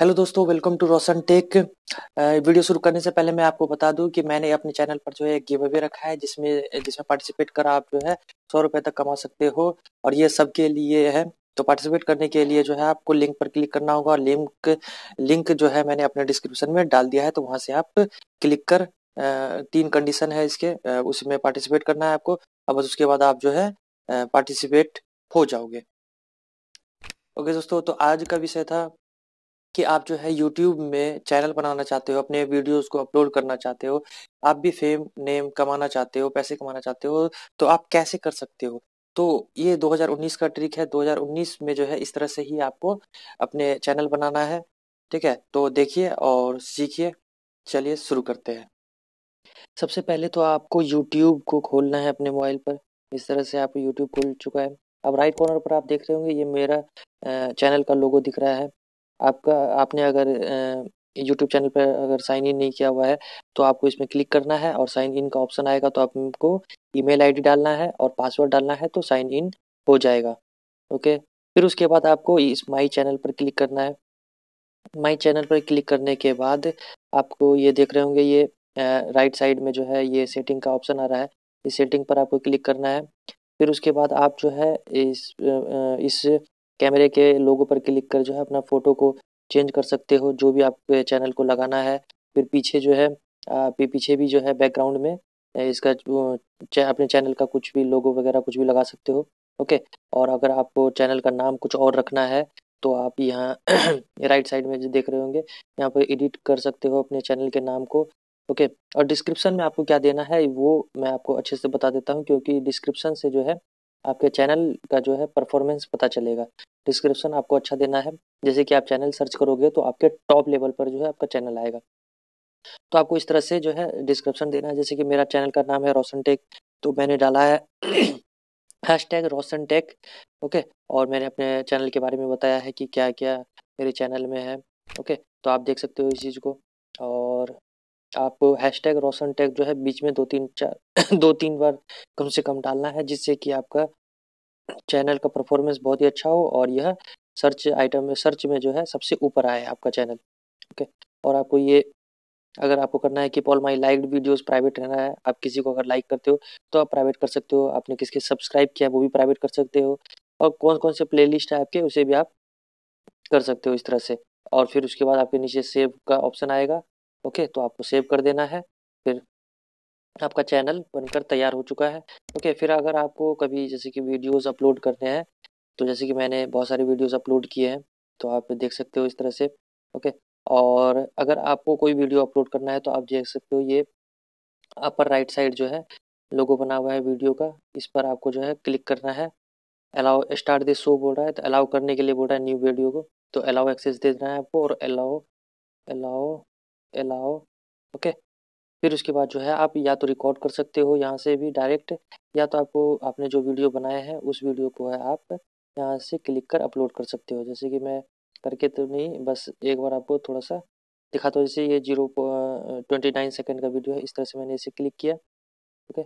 Hello दोस्तों welcome to Roshan tech video शुरू करने से पहले मैं आपको बता दूं कि मैंने अपने चैनल पर जो है गिव अवे रखा है जिसमें जिसमें पार्टिसिपेट कर आप जो है सौ रुपये तक कमा सकते हो और ये सबके लिए है तो पार्टिसिपेट करने के लिए जो है आपको लिंक पर क्लिक करना होगा और लिंक लिंक जो है मैंने अपने डिस्क्रिप्शन में डाल दिया है तो वहाँ से आप क्लिक कर तीन कंडीशन है इसके उसमें पार्टिसिपेट करना है आपको अब उसके बाद आप जो है पार्टिसिपेट हो जाओगे ओके दोस्तों तो आज का विषय था कि आप जो है यूट्यूब में चैनल बनाना चाहते हो, अपने वीडियोज़ को अपलोड करना चाहते हो, आप भी फ़ेम, नेम कमाना चाहते हो, पैसे कमाना चाहते हो, तो आप कैसे कर सकते हो? तो ये 2019 का ट्रिक है, 2019 में जो है इस तरह से ही आपको अपने चैनल बनाना है, ठीक है? तो देखिए और सीखिए, चलिए शुरू करते हैं। सबसे पहले तो आपको यूट्यूब को खोलना है अपने मोबाइल पर, इस तरह से आपको यूट्यूब खुल चुका है। अब राइट कॉर्नर पर आप देख रहे होंगे ये मेरा चैनल का लोगो दिख रहा है। आपका आपने अगर यूट्यूब चैनल पर अगर साइन इन नहीं किया हुआ है तो आपको इसमें क्लिक करना है और साइन इन का ऑप्शन आएगा तो आपको ईमेल आईडी डालना है और पासवर्ड डालना है तो साइन इन हो जाएगा ओके फिर उसके बाद आपको इस माई चैनल पर क्लिक करना है माई चैनल पर क्लिक करने के बाद आपको ये देख रहे होंगे ये राइट साइड में जो है ये सेटिंग का ऑप्शन आ रहा है इस सेटिंग पर आपको क्लिक करना है फिर उसके बाद आप जो है इस इस कैमरे के लोगो पर क्लिक कर जो है अपना फ़ोटो को चेंज कर सकते हो जो भी आपके चैनल को लगाना है फिर पीछे जो है पीछे भी जो है बैकग्राउंड में इसका अपने चैनल का कुछ भी लोगो वगैरह कुछ भी लगा सकते हो ओके और अगर आपको चैनल का नाम कुछ और रखना है तो आप यहाँ राइट साइड में जो देख रहे होंगे यहाँ पर एडिट कर सकते हो अपने चैनल के नाम को ओके और डिस्क्रिप्शन में आपको क्या देना है वो मैं आपको अच्छे से बता देता हूँ क्योंकि डिस्क्रिप्शन से जो है आपके चैनल का जो है परफॉर्मेंस पता चलेगा डिस्क्रिप्शन आपको अच्छा देना है जैसे कि आप चैनल सर्च करोगे तो आपके टॉप लेवल पर जो है आपका चैनल आएगा तो आपको इस तरह से जो है डिस्क्रिप्शन देना है जैसे कि मेरा चैनल का नाम है रोशन टेक तो मैंने डाला है hashtag Roshan tech okay और मैंने अपने चैनल के बारे में बताया है कि क्या क्या मेरे चैनल में है ओके तो आप देख सकते हो इस चीज़ को और आप हैश टैग रोशन टैग जो है बीच में दो तीन चार दो तीन बार कम से कम डालना है जिससे कि आपका चैनल का परफॉर्मेंस बहुत ही अच्छा हो और यह सर्च आइटम में सर्च में जो है सबसे ऊपर आए आपका चैनल ओके और आपको ये अगर आपको करना है कि all my like videos private रहना है आप किसी को अगर लाइक करते हो तो आप प्राइवेट कर सकते हो आपने किसके सब्सक्राइब किया वो भी प्राइवेट कर सकते हो और कौन कौन से लिस्ट है आपके उसे भी आप कर सकते हो इस तरह से और फिर उसके बाद आपके नीचे सेव का ऑप्शन आएगा ओके तो आपको सेव कर देना है फिर आपका चैनल बनकर तैयार हो चुका है ओके फिर अगर आपको कभी जैसे कि वीडियोस अपलोड करने हैं तो जैसे कि मैंने बहुत सारे वीडियोस अपलोड किए हैं तो आप देख सकते हो इस तरह से ओके और अगर आपको कोई वीडियो अपलोड करना है तो आप देख सकते हो ये अपर राइट साइड जो है लोगो बना हुआ है वीडियो का इस पर आपको जो है क्लिक करना है अलाउ स्टार्ट दिस शो बोल रहा है तो अलाउ करने के लिए बोल रहा है न्यू वीडियो को तो अलाउ एक्सेस दे देना है आपको और अलाउ अलाउ अलाओ ओके फिर उसके बाद जो है आप या तो रिकॉर्ड कर सकते हो यहाँ से भी डायरेक्ट या तो आपको आपने जो वीडियो बनाया है उस वीडियो को है आप यहाँ से क्लिक कर अपलोड कर सकते हो जैसे कि मैं करके तो नहीं बस एक बार आपको थोड़ा सा दिखा तो जैसे ये जीरो ट्वेंटी नाइन सेकेंड का वीडियो है इस तरह से मैंने इसे क्लिक किया ओके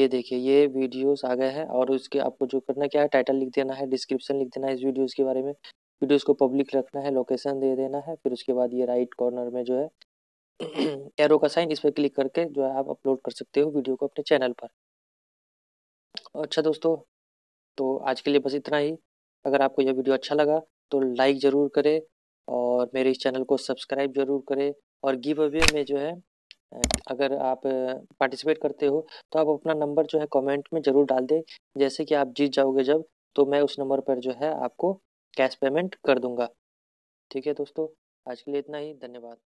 ये देखिए ये वीडियोस आ गए हैं और उसके आपको जो करना क्या है टाइटल लिख देना है डिस्क्रिप्शन लिख देना है इस वीडियोस के बारे में वीडियोस को पब्लिक रखना है लोकेशन दे देना है फिर उसके बाद ये राइट कॉर्नर में जो है एरो का साइन इस पर क्लिक करके जो है आप अपलोड कर सकते हो वीडियो को अपने चैनल पर अच्छा दोस्तों तो आज के लिए बस इतना ही अगर आपको यह वीडियो अच्छा लगा तो लाइक ज़रूर करें और मेरे इस चैनल को सब्सक्राइब ज़रूर करें और गिव अवे में जो है अगर आप पार्टिसिपेट करते हो तो आप अपना नंबर जो है कमेंट में ज़रूर डाल दें जैसे कि आप जीत जाओगे जब तो मैं उस नंबर पर जो है आपको कैश पेमेंट कर दूंगा ठीक है दोस्तों आज के लिए इतना ही धन्यवाद